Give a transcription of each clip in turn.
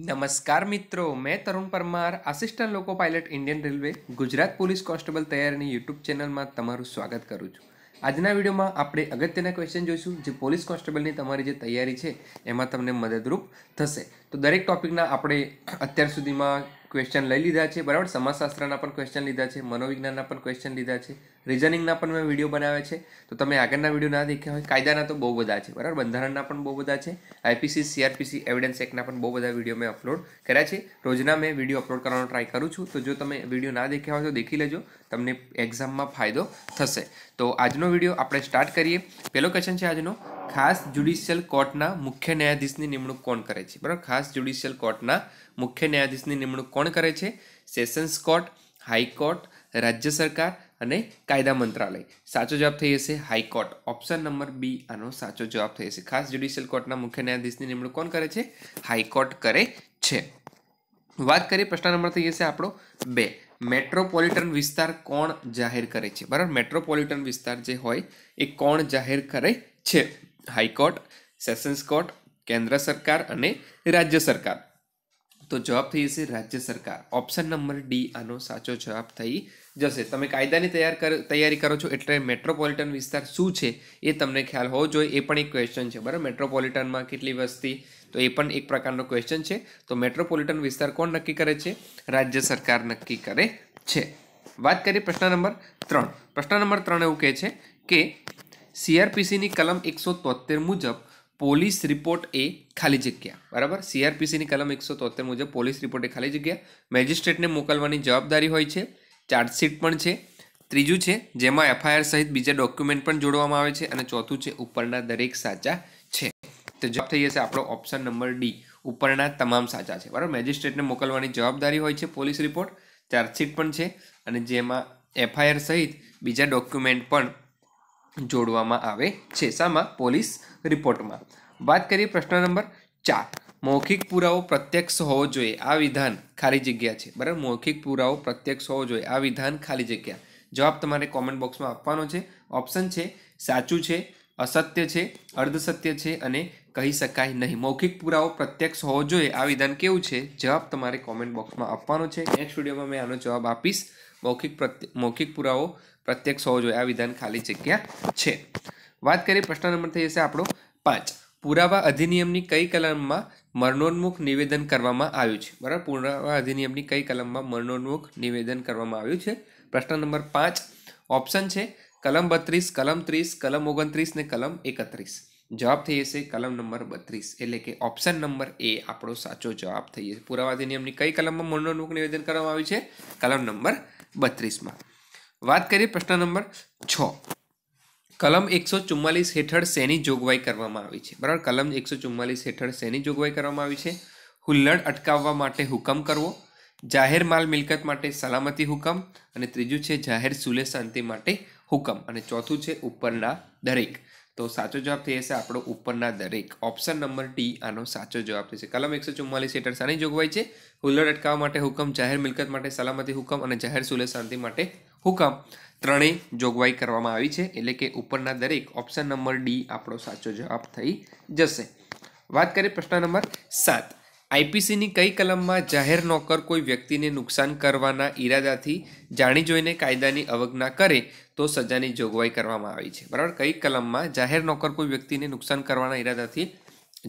નમસ્કાર મિત્રો મેં Tarun Parmar assistant loco pilot Indian railway Gujarat police constable તૈયારની યુટ્યુબ ચેનલમાં તમારું સ્વાગત કરું છું આજના વિડીયોમાં આપણે અગત્યના ક્વેશ્ચન જોઈશું જે પોલીસ કોન્સ્ટેબલની તમારી જે તૈયારી છે એમાં તમને મદદરૂપ થશે તો દરેક ટોપિકના આપણે અત્યાર સુધીમાં ક્વેશ્ચન લઈ લીધા છે બરાબર સમાજશાસ્ત્રના પણ ક્વેશ્ચન લીધા છે મનોવિજ્ઞાનના પણ ક્વેશ્ચન લીધા છે રિઝનિંગના પણ મેં વિડીયો બનાવ્યા છે તો તમે આગળના વિડીયો ના દેખ્યા હોય કાયદાના તો બહુ બધા છે બરાબર બંધારણના પણ બહુ બધા છે આઈપીસી સીઆરપીસી એવિડન્સ એક્ટના પણ બહુ બધા વિડીયો મેં અપલોડ કર્યા છે રોજના મેં વિડીયો અપલોડ કરવાનો ટ્રાય કરું છું તો જો તમે વિડીયો ના દેખ્યા હોય તો દેખી લેજો તમને એક્ઝામમાં ફાયદો થશે તો આજનો વિડીયો આપણે સ્ટાર્ટ કરીએ પહેલો ક્વેશ્ચન છે આજનો ખાસ જ્યુડિશિયલ કોર્ટના મુખ્ય ન્યાયાધીશની નિમણૂક કોણ કરે છે બરાબર ખાસ જ્યુડિશિયલ કોર્ટના મુખ્ય ન્યાયાધીશની નિમણૂક કોણ કરે છે સેશન્સ કોર્ટ હાઈકોર્ટ રાજ્ય સરકાર અને કાયદા મંત્રાલય સાચો જવાબ થઈ જશે હાઈકોર્ટ ઓપ્શન નંબર બી આનો સાચો જવાબ થઈ જશે ખાસ જ્યુડિશિયલ કોર્ટના મુખ્ય ન્યાયાધીશની નિમણૂક કોણ કરે છે હાઈકોર્ટ કરે છે વાત કરીએ પ્રશ્ન નંબર થઈ જશે આપણો બે મેટ્રોપોલિટન વિસ્તાર કોણ જાહેર કરે છે બરાબર મેટ્રોપોલિટન વિસ્તાર જે હોય એ કોણ જાહેર કરે છે હાઈકોર્ટ સેશન્સ કોર્ટ કેન્દ્ર સરકાર અને રાજ્ય સરકાર તો જવાબ થઈ જશે રાજ્ય સરકાર ઓપ્શન નંબર ડી આનો સાચો જવાબ થઈ જશે તમે કાયદાની તૈયાર કર તૈયારી કરો છો એટલે મેટ્રોપોલિટન વિસ્તાર શું છે એ તમને ખ્યાલ હોવો જોઈએ એ પણ એક ક્વેશ્ચન છે બરાબર મેટ્રોપોલિટનમાં કેટલી વસ્તી તો એ પણ એક પ્રકારનો ક્વેશ્ચન છે તો મેટ્રોપોલિટન વિસ્તાર કોણ નક્કી કરે છે રાજ્ય સરકાર નક્કી કરે છે વાત કરીએ પ્રશ્ન નંબર ત્રણ પ્રશ્ન નંબર ત્રણ એવું કહે છે કે સીઆરપીસીની કલમ એકસો તોતેર મુજબ પોલીસ રિપોર્ટ એ ખાલી જગ્યા બરાબર સીઆરપીસીની કલમ એકસો તોતેર મુજબ પોલીસ રિપોર્ટ એ ખાલી જગ્યા મેજિસ્ટ્રેટને મોકલવાની જવાબદારી હોય છે ચાર્જશીટ પણ છે ત્રીજું છે જેમાં એફઆઈઆર સહિત બીજા ડોક્યુમેન્ટ પણ જોડવામાં આવે છે અને ચોથું છે ઉપરના દરેક સાચા છે તો જવાબ થઈ જશે આપણો ઓપ્શન નંબર ડી ઉપરના તમામ સાચા છે બરાબર મેજિસ્ટ્રેટને મોકલવાની જવાબદારી હોય છે પોલીસ રિપોર્ટ ચાર્જશીટ પણ છે અને જેમાં એફઆઈઆર સહિત બીજા ડોક્યુમેન્ટ પણ જોડવામાં આવે છે શામાં પોલીસ રિપોર્ટમાં વાત કરીએ પ્રશ્ન નંબર ચાર મૌખિક પુરાવો પ્રત્યક્ષ હોવો જોઈએ આ વિધાન ખાલી જગ્યા છે બરાબર મૌખિક પુરાવો પ્રત્યક્ષ હોવો જોઈએ આ વિધાન ખાલી જગ્યા જવાબ તમારે કોમેન્ટ બોક્સમાં આપવાનો છે ઓપ્શન છે સાચું છે અસત્ય છે અર્ધસત્ય છે અને કહી શકાય નહીં મૌખિક પુરાવો પ્રત્યક્ષ હોવો જોઈએ આ વિધાન કેવું છે જવાબ તમારે કોમેન્ટ બોક્સમાં આપવાનો છે નેક્સ્ટ વિડીયોમાં મેં આનો જવાબ આપીશ મૌખિક મૌખિક પુરાવો પ્રત્યક્ષ હોવો જોઈએ આ વિધાન ખાલી જગ્યા છે વાત કરીએ પ્રશ્ન નંબર થઈ જશે આપણો પાંચ પુરાવા અધિનિયમની કઈ કલમમાં મરણોન્મુખ નિવેદન કરવામાં આવ્યું છે બરાબર પુરાવા અધિનિયમની કઈ કલમમાં મરણોન્મુખ નિવેદન કરવામાં આવ્યું છે પ્રશ્ન નંબર પાંચ ઓપ્શન છે કલમ બત્રીસ કલમ ત્રીસ કલમ ઓગણત્રીસ ને કલમ એકત્રીસ જવાબ થઈ જશે કલમ નંબર બત્રીસ એટલે કે ઓપ્શન નંબર એ આપણો સાચો જવાબ થઈ જશે પુરાવા અધિનિયમની કઈ કલમમાં મનોનમુખ નિવેદન કરવામાં આવ્યું છે કલમ નંબર બત્રીસમાં વાત કરીએ પ્રશ્ન નંબર છ કલમ એકસો ચુમ્માલીસ હેઠળ શેની જોગવાઈ કરવામાં આવી છે બરાબર કલમ એકસો ચુમ્માલીસ હેઠળ શેની જોગવાઈ કરવામાં આવી છે હુલ્લડ અટકાવવા માટે હુકમ કરવો જાહેર માલ મિલકત માટે સલામતી હુકમ અને ત્રીજું છે જાહેર સુલે શાંતિ માટે હુકમ અને ચોથું છે ઉપરના દરેક તો સાચો જવાબ થઈ જશે આપણો ઉપરના દરેક ઓપ્શન નંબર ડી આનો સાચો જવાબ થશે કલમ એકસો ચુમ્માલીસ હેઠળ શાની જોગવાઈ છે હુલ્લડ અટકાવવા માટે હુકમ જાહેર મિલકત માટે સલામતી હુકમ અને જાહેર સુલે શાંતિ માટે હુકમ ત્રણેય જોગવાઈ કરવામાં આવી છે એટલે કે ઉપરના દરેક ઓપ્શન નંબર ડી આપણો સાચો જવાબ થઈ જશે વાત કરીએ પ્રશ્ન નંબર સાત આઈપીસીની કઈ કલમમાં જાહેર નોકર કોઈ વ્યક્તિને નુકસાન કરવાના ઈરાદાથી જાણી જોઈને કાયદાની અવજ્ઞા કરે તો સજાની જોગવાઈ કરવામાં આવી છે બરાબર કઈ કલમમાં જાહેર નોકર કોઈ વ્યક્તિને નુકસાન કરવાના ઈરાદાથી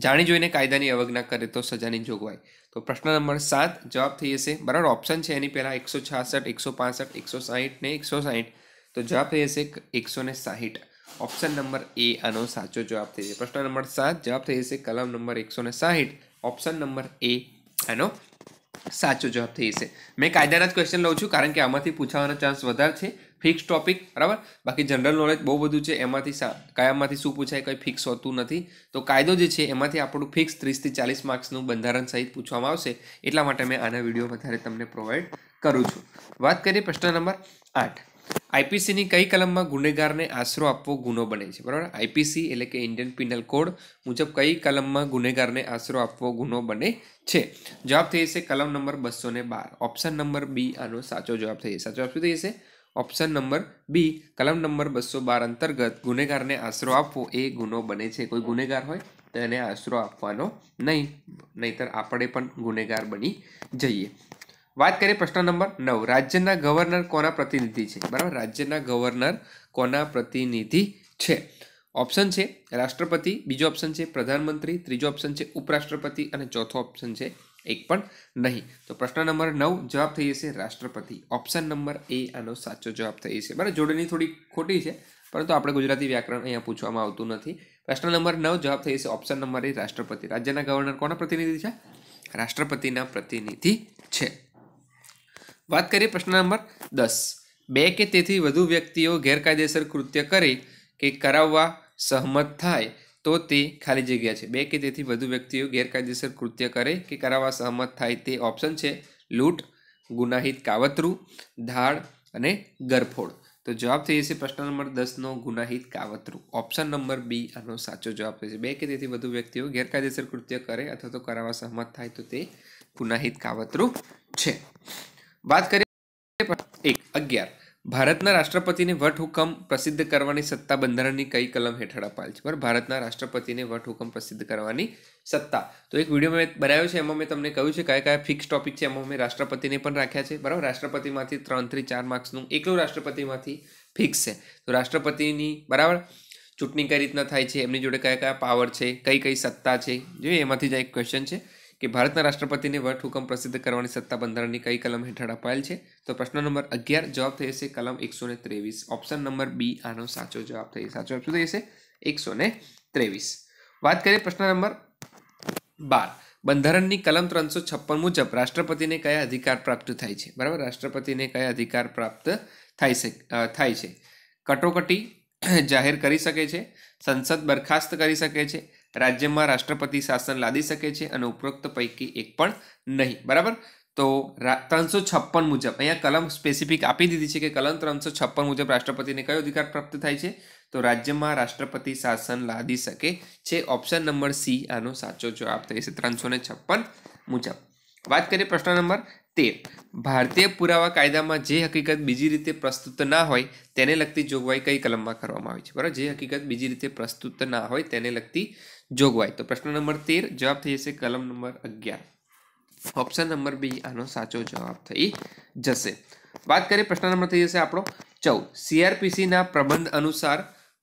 જાણી જોઈને કાયદાની અવજ્ઞા કરે તો સજાની જોગવાઈ તો પ્રશ્ન નંબર સાત જવાબ થઈ જશે બરાબર ઓપ્શન છે એની પહેલાં એકસો છાસઠ એકસો પાંસઠ એકસો સાહીઠ ને એકસો સાહીઠ તો જવાબ થઈ જશે એકસો ને સાહીઠ ઓપ્શન નંબર એ આનો સાચો જવાબ થઈ જશે પ્રશ્ન નંબર સાત જવાબ થઈ જશે કલમ નંબર એકસો ને સાહીઠ ઓપ્શન નંબર એ એનો સાચો જવાબ થઈ જશે મેં કાયદાના જ ક્વેશ્ચન લઉં છું કારણ કે આમાંથી પૂછાવાનો ચાન્સ વધારે છે ફિક્સ ટોપિક બરાબર બાકી જનરલ નોલેજ બહુ બધું છે એમાંથી કયામાંથી શું પૂછાય કંઈ ફિક્સ હોતું નથી તો કાયદો જે છે એમાંથી આપણું ફિક્સ ત્રીસથી ચાલીસ માર્ક્સનું બંધારણ સહિત પૂછવામાં આવશે એટલા માટે મેં આના વિડીયો વધારે તમને પ્રોવાઈડ કરું છું વાત કરીએ પ્રશ્ન નંબર આઠ આઈપીસીની કઈ કલમમાં ગુનેગારને આશરો આપવો ગુનો બને છે બરાબર આઈપીસી એટલે કે ઇન્ડિયન પિનલ કોડ મુજબ કઈ કલમમાં ગુનેગારને આશરો આપવો ગુનો બને છે જવાબ થઈ જશે કલમ નંબર બસો ને બાર ઓપ્શન નંબર બી આનો સાચો જવાબ થઈ જશે સાચો જવાબ શું થઈ જશે ઓપ્શન નંબર બી કલમ નંબર બસો બાર અંતર્ગત ગુનેગારને આશરો આપવો એ ગુનો બને છે કોઈ ગુનેગાર હોય તો એને આશરો આપવાનો નહીં નહીતર આપણે પણ ગુનેગાર બની જઈએ વાત કરીએ પ્રશ્ન નંબર નવ રાજ્યના ગવર્નર કોના પ્રતિનિધિ છે બરાબર રાજ્યના ગવર્નર કોના પ્રતિનિધિ છે ઓપ્શન છે રાષ્ટ્રપતિ બીજો ઓપ્શન છે પ્રધાનમંત્રી ત્રીજો ઓપ્શન છે ઉપરાષ્ટ્રપતિ અને ચોથો ઓપ્શન છે એક પણ નહીં તો પ્રશ્ન નંબર નવ જવાબ થઈ જશે રાષ્ટ્રપતિ ઓપ્શન નંબર એ આનો સાચો જવાબ થઈ જશે બરાબર જોડણી થોડી ખોટી છે પરંતુ આપણે ગુજરાતી વ્યાકરણ અહીંયા પૂછવામાં આવતું નથી પ્રશ્ન નંબર નવ જવાબ થઈ જશે ઓપ્શન નંબર એ રાષ્ટ્રપતિ રાજ્યના ગવર્નર કોના પ્રતિનિધિ છે રાષ્ટ્રપતિના પ્રતિનિધિ છે વાત કરીએ પ્રશ્ન નંબર દસ બે કે તેથી વધુ વ્યક્તિઓ ગેરકાયદેસર કૃત્ય કરે કે કરાવવા સહમત થાય તો તે ખાલી જગ્યા છે બે કે તેથી વધુ વ્યક્તિઓ ગેરકાયદેસર કૃત્ય કરે કે કરાવવા સહમત થાય તે ઓપ્શન છે લૂંટ ગુનાહિત કાવતરું ધાડ અને ગરફોડ તો જવાબ થઈ જશે પ્રશ્ન નંબર દસનો ગુનાહિત કાવતરું ઓપ્શન નંબર બી આનો સાચો જવાબ છે બે કે તેથી વધુ વ્યક્તિઓ ગેરકાયદેસર કૃત્ય કરે અથવા તો કરાવવા સહમત થાય તો તે ગુનાહિત કાવતરું છે વાત કરીએ એક અગિયાર ભારતના રાષ્ટ્રપતિને વટહુકમ પ્રસિદ્ધ કરવાની સત્તા બંધારણની કઈ કલમ હેઠળ અપાલ છે બરાબર ભારતના રાષ્ટ્રપતિને વટહુકમ પ્રસિદ્ધ કરવાની સત્તા તો એક વિડીયો મેં બનાવ્યો છે એમાં મેં તમને કહ્યું છે કયા કયા ફિક્સ ટોપિક છે એમાં મેં રાષ્ટ્રપતિને પણ રાખ્યા છે બરાબર રાષ્ટ્રપતિમાંથી ત્રણ ત્રણથી ચાર માર્ક્સનું એકલું રાષ્ટ્રપતિમાંથી ફિક્સ છે તો રાષ્ટ્રપતિની બરાબર ચૂંટણી કઈ રીતના થાય છે એમની જોડે કયા કયા પાવર છે કઈ કઈ સત્તા છે જોઈએ એમાંથી જ એક ક્વેશ્ચન છે કે ભારતના રાષ્ટ્રપતિને વટહુકમ પ્રસિદ્ધ કરવાની સત્તા બંધારણની કઈ કલમ હેઠળ અપાયેલ છે તો પ્રશ્ન નંબર અગિયાર જવાબ થઈ જશે કલમ એકસો ને ત્રેવીસ ઓપ્શન નંબર બી આનો સાચો જવાબ થઈ સાચો જવાબ શું થઈ જશે એકસો ને ત્રેવીસ વાત કરીએ પ્રશ્ન નંબર બાર બંધારણની કલમ ત્રણસો છપ્પન મુજબ રાષ્ટ્રપતિને કયા અધિકાર પ્રાપ્ત થાય છે બરાબર રાષ્ટ્રપતિને કયા અધિકાર પ્રાપ્ત થાય છે થાય છે કટોકટી જાહેર કરી શકે છે સંસદ બરખાસ્ત કરી શકે છે રાજ્યમાં રાષ્ટ્રપતિ શાસન લાદી શકે છે અને ઉપરોક્ત પૈકી એક પણ નહીં બરાબર તો ત્રણસો છપ્પન મુજબ અહીંયા કલમ સ્પેસિફિક આપી દીધી છે કે કલમ ત્રણસો છપ્પન મુજબ રાષ્ટ્રપતિને કયો અધિકાર પ્રાપ્ત થાય છે તો રાજ્યમાં રાષ્ટ્રપતિ શાસન લાદી શકે છે ઓપ્શન નંબર સી આનો સાચો જવાબ થઈ થશે ત્રણસો ને છપ્પન મુજબ વાત કરીએ પ્રશ્ન નંબર તેર ભારતીય પુરાવા કાયદામાં જે હકીકત બીજી રીતે પ્રસ્તુત ના હોય તેને લગતી જોગવાઈ કઈ કલમમાં કરવામાં આવી છે બરાબર જે હકીકત બીજી રીતે પ્રસ્તુત ના હોય તેને લગતી જોગવાઈ તો પ્રશ્ન નંબર તેર જવાબ થઈ જશે કલમ નંબર અગિયાર ઓપ્શન નંબર બી આનો સાચો જવાબ થઈ જશે વાત કરીએ પ્રશ્ન નંબર થઈ જશે આપણો ચૌદ સીઆરપીસીના પ્રબંધ અનુસાર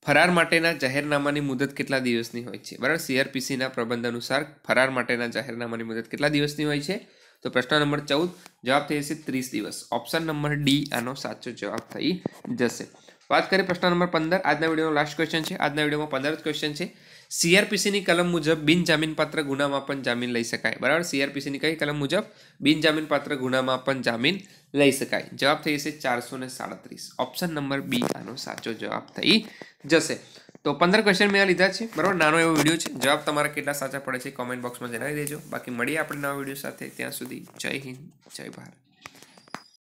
ફરાર માટેના જાહેરનામાની મુદત કેટલા દિવસની હોય છે બરાબર સીઆરપીસીના પ્રબંધ અનુસાર ફરાર માટેના જાહેરનામાની મુદત કેટલા દિવસની હોય છે તો પ્રશ્ન નંબર ચૌદ જવાબ થઈ જશે ત્રીસ દિવસ ઓપ્શન નંબર ડી આનો સાચો જવાબ થઈ જશે વાત કરીએ પ્રશ્ન નંબર પંદર આજના વિડીયોનો લાસ્ટ ક્વેશ્ચન છે આજના વિડીયોમાં પંદર જ ક્વેશ્ચન છે સીઆરપીસીની કલમ મુજબ બિનજામીનપાત્ર ગુનામાં પણ જામીન લઈ શકાય બરાબર સીઆરપીસીની કઈ કલમ મુજબ બિનજામીનપાત્ર ગુનામાં પણ જામીન લઈ શકાય જવાબ થઈ જશે ચારસો ને સાડત્રીસ ઓપ્શન નંબર બી આનો સાચો જવાબ થઈ જશે તો પંદર ક્વેશ્ચન મેં આ લીધા છે બરાબર નાનો એવો વિડીયો છે જવાબ તમારા કેટલા સાચા પડે છે કોમેન્ટ બોક્સમાં જણાવી દેજો બાકી મળીએ આપણે નવા વિડીયો સાથે ત્યાં સુધી જય હિન્દ જય ભારત